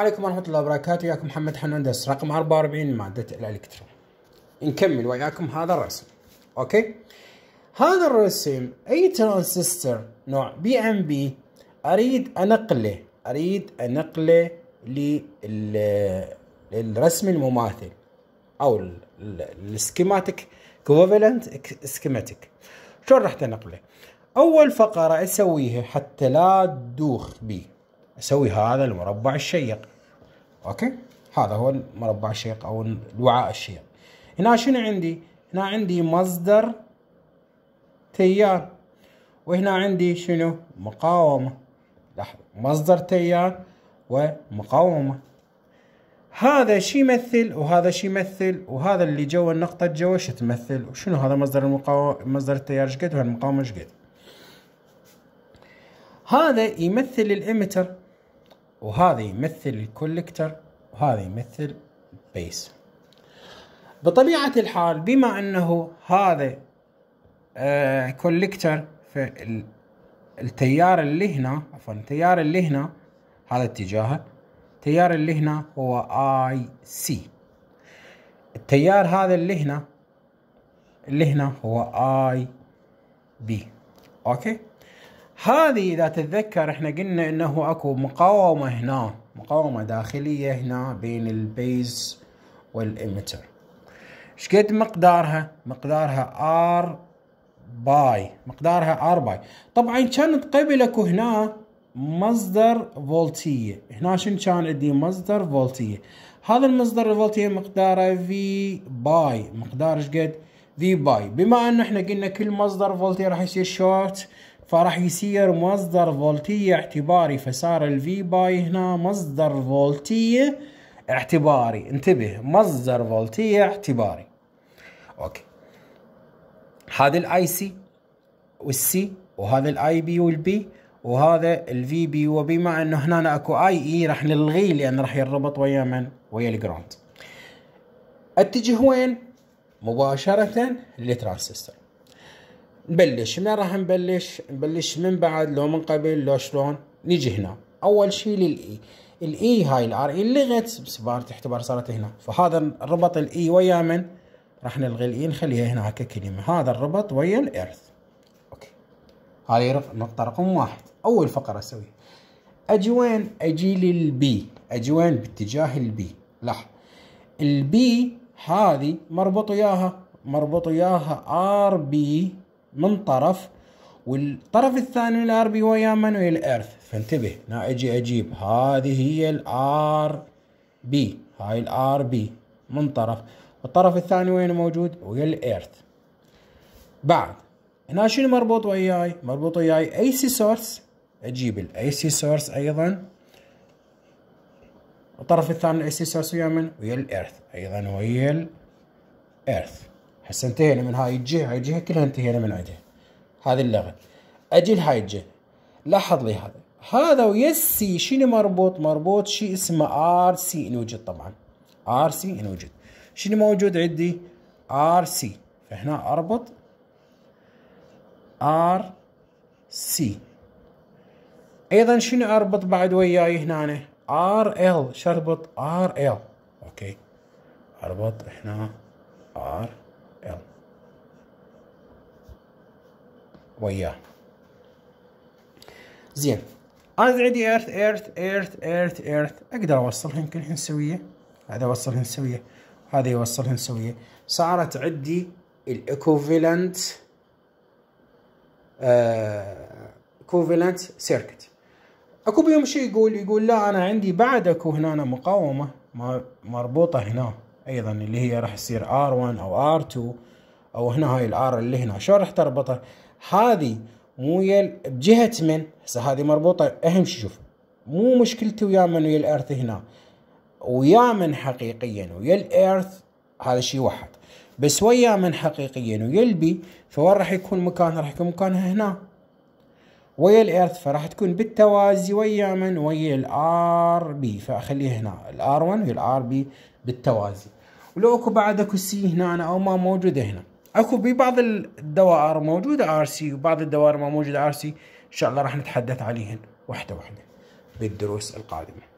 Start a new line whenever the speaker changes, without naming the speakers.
السلام عليكم ورحمة الله وبركاته وياكم محمد حنوندس رقم 44 من مادة الإلكترون نكمل وياكم هذا الرسم أوكي هذا الرسم أي ترانزستور نوع بي ام بي أريد أنقله أريد أنقله للرسم المماثل أو السكيماتيك كوفالنت سكيماتيك شلون راح تنقله أول فقرة أسويها حتى لا تدوخ بي اسوي هذا المربع الشيق اوكي هذا هو المربع الشيق او الوعاء الشيق هنا شنو عندي هنا عندي مصدر تيار وهنا عندي شنو مقاومة لحظة مصدر تيار ومقاومة هذا شي يمثل وهذا شي يمثل وهذا اللي جوا النقطة جوا شو تمثل وشنو هذا مصدر المقاومة مصدر التيار شقد وهالمقاومة شقد هذا يمثل الامتر وهذا يمثل الكوليكتر وهذا يمثل بيس بطبيعة الحال بما أنه هذا آه، كوليكتر في التيار اللي هنا عفوا التيار اللي هنا هذا اتجاهه التيار اللي هنا هو اي سي التيار هذا اللي هنا اللي هنا هو اي بي اوكي هذه إذا تتذكر إحنا قلنا إنه أكو مقاومة هنا مقاومة داخلية هنا بين البيز والإمتر شقد مقدارها؟ مقدارها ار باي مقدارها ار باي طبعا كانت قبل اكو هنا مصدر فولتية هنا شنو كان عندي مصدر فولتية هذا المصدر الفولتية مقداره في باي مقدار شقد؟ في باي بما انه احنا قلنا كل مصدر فولتية راح يصير شورت فراح يصير مصدر فولتية اعتباري فصار الفي باي هنا مصدر فولتية اعتباري انتبه مصدر فولتية اعتباري اوكي هذا الاي سي والسي وهذا الاي بي والبي وهذا الفي بي وبما انه هنا اكو اي اي e، راح نلغيه لان راح يربط ويا من ويا الجراوند اتجه وين مباشره للترانزستور نبلش من راح نبلش نبلش من بعد لو من قبل لو شلون نيجي هنا اول شيء للاي الاي e، هاي الار اي لغت بسبار تعتبر صارت هنا فهذا ربط الاي e ويا من راح نلغي الاي e، نخليها هنا ككلمه هذا الربط ويا الارث اوكي هاي نقطه رقم واحد اول فقره اسويها اجي وين اجي للبي اجي وين باتجاه البي لاحظ البي هذه مربوط وياها مربوط وياها ار بي من طرف والطرف الثاني من الار بي هو ياما ويا الارث فانتبه هنا اجي اجيب هذه هي الار بي هاي الار بي من طرف والطرف الثاني وين موجود ويا الارث بعد هنا شنو مربوط وياي مربوط وياي اي سي سورس اجيب الاي سي سورس ايضا الطرف الثاني الاي سي سورس ويا من ويا الارث ايضا ويا الارث هسه انتهينا من هاي الجهه هاي الجهه كلها انتهينا من عندها هذه اللغه اجي لهاي الجهه لاحظ لي هذا هذا ويا السي شنو مربوط مربوط شيء اسمه ار سي ان وجد طبعا ار سي ان وجد شنو موجود عندي ار سي فهنا اربط ار سي ايضا شنو اربط بعد وياي هنا ار ال شربط ار ال اوكي اربط هنا ار يلا وياه زين انا عندي ايرث ايرث ايرث ايرث ايرث اقدر يمكن الحين سويه هذا اوصلها سويه هذا يوصلها سويه صارت عندي الايكوفالنت كوفيلنت سيركت اكو بيوم شيء يقول يقول لا انا عندي بعد اكو هنا مقاومه مربوطه هنا ايضا اللي هي راح تصير R1 او R2 او هنا هاي الار اللي هنا شلون راح تربطها هذه مو ويا بجهه من هسه هذه مربوطه اهم شيء شوف مو مشكلتي ويا من ويا الارث هنا ويا من حقيقيا ويا الارث هذا شيء واحد بس ويا من حقيقيا ويا البي فوين راح يكون مكانها راح يكون مكانها هنا ويا الارث فراح تكون بالتوازي ويا من ويا الار بي فاخليها هنا الار 1 والار بي بالتوازي ولو اكو بعد اكو سي هنا او ما موجوده هنا اكو ببعض الدوائر موجوده ار سي وبعض الدوائر ما موجوده ار سي ان شاء الله راح نتحدث عليهن واحده واحده بالدروس القادمه